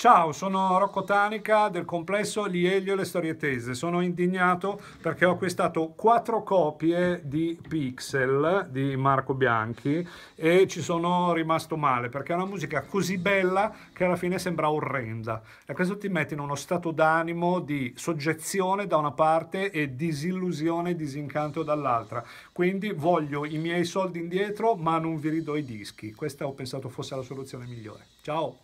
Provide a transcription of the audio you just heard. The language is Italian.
Ciao, sono Rocco Tanica del complesso Lieglio e le storie tese. Sono indignato perché ho acquistato quattro copie di Pixel di Marco Bianchi e ci sono rimasto male perché è una musica così bella che alla fine sembra orrenda. E questo ti mette in uno stato d'animo di soggezione da una parte e disillusione e disincanto dall'altra. Quindi voglio i miei soldi indietro ma non vi ridò i dischi. Questa ho pensato fosse la soluzione migliore. Ciao!